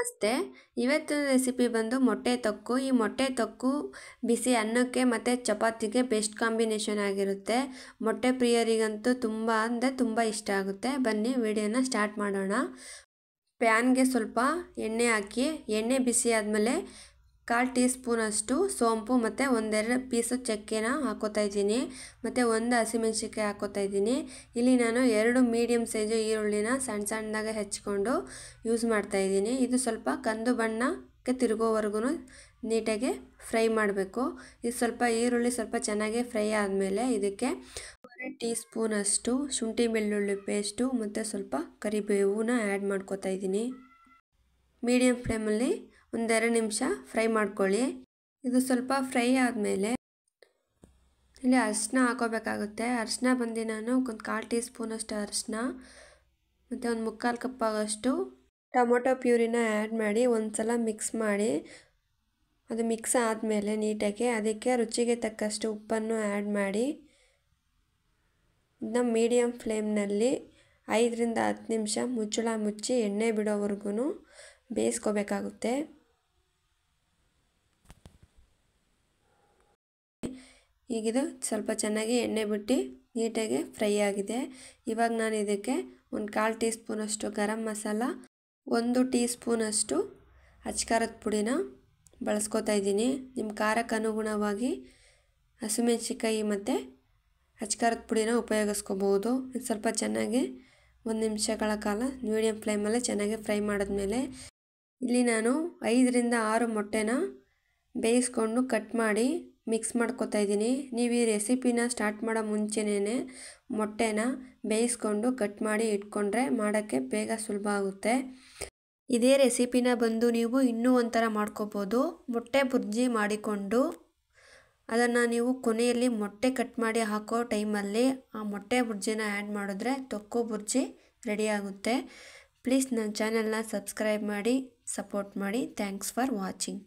ನಮಸ್ತೆ ಇವತ್ತಿನ ರೆಸಿಪಿ ಬಂದು ಮೊಟ್ಟೆ ತೊಕ್ಕು ಈ ಮೊಟ್ಟೆ ತೊಕ್ಕು ಬಿಸಿ ಅನ್ನಕ್ಕೆ ಮತ್ತು ಚಪಾತಿಗೆ ಬೆಸ್ಟ್ ಕಾಂಬಿನೇಷನ್ ಆಗಿರುತ್ತೆ ಮೊಟ್ಟೆ ಪ್ರಿಯರಿಗಂತೂ ತುಂಬ ಅಂದರೆ ತುಂಬ ಇಷ್ಟ ಆಗುತ್ತೆ ಬನ್ನಿ ವಿಡಿಯೋನ ಸ್ಟಾರ್ಟ್ ಮಾಡೋಣ ಪ್ಯಾನ್ಗೆ ಸ್ವಲ್ಪ ಎಣ್ಣೆ ಹಾಕಿ ಎಣ್ಣೆ ಬಿಸಿ ಆದಮೇಲೆ ಕಾಲು ಟೀ ಸ್ಪೂನಷ್ಟು ಸೋಂಪು ಮತ್ತು ಒಂದೆರಡು ಪೀಸು ಚಕ್ಕೆನ ಹಾಕೋತಾ ಇದ್ದೀನಿ ಮತ್ತು ಒಂದು ಹಸಿಮೆಣ್ಸಿಕಾಯಿ ಹಾಕೋತಾ ಇದ್ದೀನಿ ಇಲ್ಲಿ ನಾನು ಎರಡು ಮೀಡಿಯಮ್ ಸೈಜು ಈರುಳ್ಳಿನ ಸಣ್ಣ ಸಣ್ಣದಾಗೆ ಹೆಚ್ಚಿಕೊಂಡು ಯೂಸ್ ಮಾಡ್ತಾ ಇದ್ದೀನಿ ಇದು ಸ್ವಲ್ಪ ಕಂದು ಬಣ್ಣಕ್ಕೆ ತಿರುಗೋವರೆಗೂ ನೀಟಾಗಿ ಫ್ರೈ ಮಾಡಬೇಕು ಇದು ಸ್ವಲ್ಪ ಈರುಳ್ಳಿ ಸ್ವಲ್ಪ ಚೆನ್ನಾಗಿ ಫ್ರೈ ಆದಮೇಲೆ ಇದಕ್ಕೆ ಟೀ ಸ್ಪೂನಷ್ಟು ಶುಂಠಿ ಬೆಳ್ಳುಳ್ಳಿ ಪೇಸ್ಟು ಮತ್ತು ಸ್ವಲ್ಪ ಕರಿಬೇವನ್ನ ಆ್ಯಡ್ ಮಾಡ್ಕೋತಾ ಇದ್ದೀನಿ ಮೀಡಿಯಮ್ ಫ್ಲೇಮಲ್ಲಿ ಒಂದೆರಡು ನಿಮಿಷ ಫ್ರೈ ಮಾಡ್ಕೊಳ್ಳಿ ಇದು ಸ್ವಲ್ಪ ಫ್ರೈ ಆದಮೇಲೆ ಇಲ್ಲಿ ಅರಿಶಿನ ಹಾಕೋಬೇಕಾಗುತ್ತೆ ಅರಿಶಿನ ಬಂದು ನಾನು ಒಂದು ಕಾಲು ಟೀ ಸ್ಪೂನಷ್ಟು ಅರಿಶಿನ ಮತ್ತು ಒಂದು ಮುಕ್ಕಾಲು ಕಪ್ಪಾಗಷ್ಟು ಟೊಮೊಟೊ ಪ್ಯೂರಿನ ಆ್ಯಡ್ ಮಾಡಿ ಒಂದು ಸಲ ಮಿಕ್ಸ್ ಮಾಡಿ ಅದು ಮಿಕ್ಸ್ ಆದಮೇಲೆ ನೀಟಾಗಿ ಅದಕ್ಕೆ ರುಚಿಗೆ ತಕ್ಕಷ್ಟು ಉಪ್ಪನ್ನು ಆ್ಯಡ್ ಮಾಡಿ ಇದನ್ನ ಮೀಡಿಯಮ್ ಫ್ಲೇಮ್ನಲ್ಲಿ ಐದರಿಂದ ಹತ್ತು ನಿಮಿಷ ಮುಚ್ಚಳ ಮುಚ್ಚಿ ಎಣ್ಣೆ ಬಿಡೋವರೆಗೂ ಬೇಯಿಸ್ಕೋಬೇಕಾಗುತ್ತೆ ಈಗಿದು ಸ್ವಲ್ಪ ಚೆನ್ನಾಗಿ ಎಣ್ಣೆ ಬಿಟ್ಟು ನೀಟಾಗಿ ಫ್ರೈ ಆಗಿದೆ ಇವಾಗ ನಾನು ಇದಕ್ಕೆ ಒಂದು ಕಾಲು ಟೀ ಸ್ಪೂನಷ್ಟು ಗರಂ ಮಸಾಲ ಒಂದು ಟೀ ಸ್ಪೂನಷ್ಟು ಅಚ್ಕಾರದ ಪುಡಿನ ಬಳಸ್ಕೊತಾ ಇದ್ದೀನಿ ನಿಮ್ಮ ಖಾರಕ್ಕೆ ಅನುಗುಣವಾಗಿ ಹಸಿಮೆಣ್ಸಿಕಾಯಿ ಮತ್ತು ಅಚ್ಕಾರದ ಪುಡಿನ ಉಪಯೋಗಿಸ್ಕೋಬೋದು ಸ್ವಲ್ಪ ಚೆನ್ನಾಗಿ ಒಂದು ನಿಮಿಷಗಳ ಕಾಲ ಮೀಡಿಯಂ ಫ್ಲೇಮಲ್ಲೇ ಚೆನ್ನಾಗಿ ಫ್ರೈ ಮಾಡಿದ್ಮೇಲೆ ಇಲ್ಲಿ ನಾನು ಐದರಿಂದ ಆರು ಮೊಟ್ಟೆನ ಬೇಯಿಸ್ಕೊಂಡು ಕಟ್ ಮಾಡಿ ಮಿಕ್ಸ್ ಮಾಡ್ಕೊತಾ ಇದ್ದೀನಿ ನೀವು ಈ ರೆಸಿಪಿನ ಸ್ಟಾರ್ಟ್ ಮಾಡೋ ಮುಂಚೆನೇ ಮೊಟ್ಟೆನ ಬೇಯಿಸ್ಕೊಂಡು ಕಟ್ ಮಾಡಿ ಇಟ್ಕೊಂಡ್ರೆ ಮಾಡೋಕ್ಕೆ ಬೇಗ ಸುಲಭ ಆಗುತ್ತೆ ಇದೇ ರೆಸಿಪಿನ ಬಂದು ನೀವು ಇನ್ನೂ ಒಂಥರ ಮಾಡ್ಕೋಬೋದು ಮೊಟ್ಟೆ ಬುರ್ಜಿ ಮಾಡಿಕೊಂಡು ಅದನ್ನು ನೀವು ಕೊನೆಯಲ್ಲಿ ಮೊಟ್ಟೆ ಕಟ್ ಮಾಡಿ ಹಾಕೋ ಟೈಮಲ್ಲಿ ಆ ಮೊಟ್ಟೆ ಬುರ್ಜಿನ ಆ್ಯಡ್ ಮಾಡಿದ್ರೆ ತೊಕ್ಕು ಬುರ್ಜಿ ರೆಡಿಯಾಗುತ್ತೆ ಪ್ಲೀಸ್ ನನ್ನ ಚಾನೆಲ್ನ ಸಬ್ಸ್ಕ್ರೈಬ್ ಮಾಡಿ ಸಪೋರ್ಟ್ ಮಾಡಿ ಥ್ಯಾಂಕ್ಸ್ ಫಾರ್ ವಾಚಿಂಗ್